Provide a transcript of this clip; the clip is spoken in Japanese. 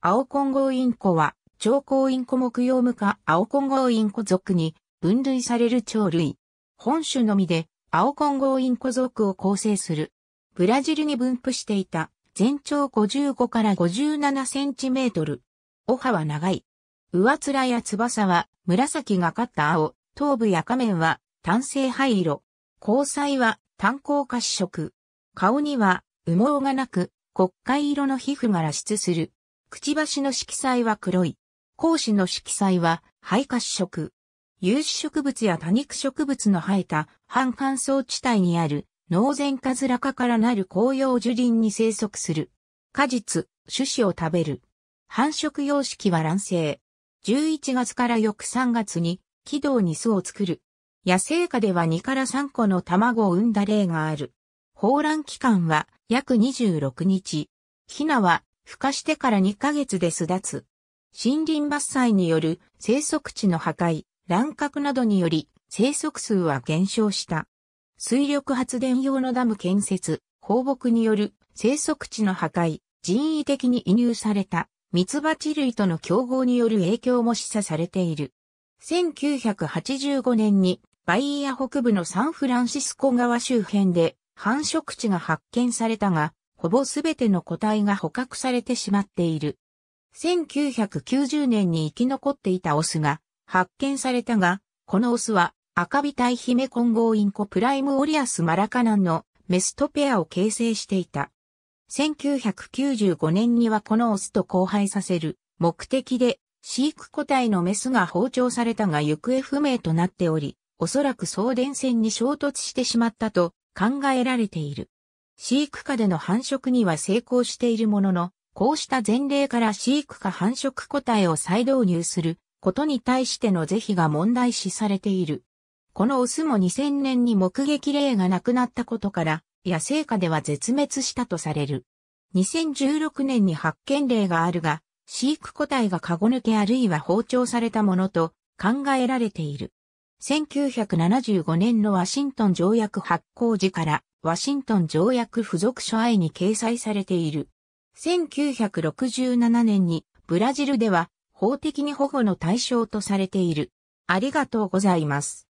青混合インコは、長江インコ目用無科青混合インコ属に分類される鳥類。本種のみで、青混合インコ属を構成する。ブラジルに分布していた、全長55から57センチメートル。お葉は長い。上面や翼は紫がかった青、頭部や仮面は単性灰色。交際は炭鉱褐色。顔には羽毛がなく、黒灰色の皮膚が露出する。くちばしの色彩は黒い。講師の色彩は肺褐色。有刺植物や多肉植物の生えた半乾燥地帯にある農前カズラ科からなる紅葉樹林に生息する。果実、種子を食べる。繁殖様式は卵生。11月から翌3月に軌道に巣を作る。野生下では2から3個の卵を産んだ例がある。放卵期間は約26日。ヒナは孵化してから2ヶ月で巣立つ。森林伐採による生息地の破壊、乱獲などにより生息数は減少した。水力発電用のダム建設、放牧による生息地の破壊、人為的に移入された蜜蜂類との競合による影響も示唆されている。1985年にバイーア北部のサンフランシスコ川周辺で繁殖地が発見されたが、ほぼすべての個体が捕獲されてしまっている。1990年に生き残っていたオスが発見されたが、このオスは赤ビタイヒメコンゴウインコプライムオリアスマラカナンのメスとペアを形成していた。1995年にはこのオスと交配させる目的で飼育個体のメスが包丁されたが行方不明となっており、おそらく送電線に衝突してしまったと考えられている。飼育下での繁殖には成功しているものの、こうした前例から飼育下繁殖個体を再導入することに対しての是非が問題視されている。このオスも2000年に目撃例がなくなったことから、野生下では絶滅したとされる。2016年に発見例があるが、飼育個体がカゴ抜けあるいは包丁されたものと考えられている。1975年のワシントン条約発行時からワシントン条約付属書愛に掲載されている。1967年にブラジルでは法的に保護の対象とされている。ありがとうございます。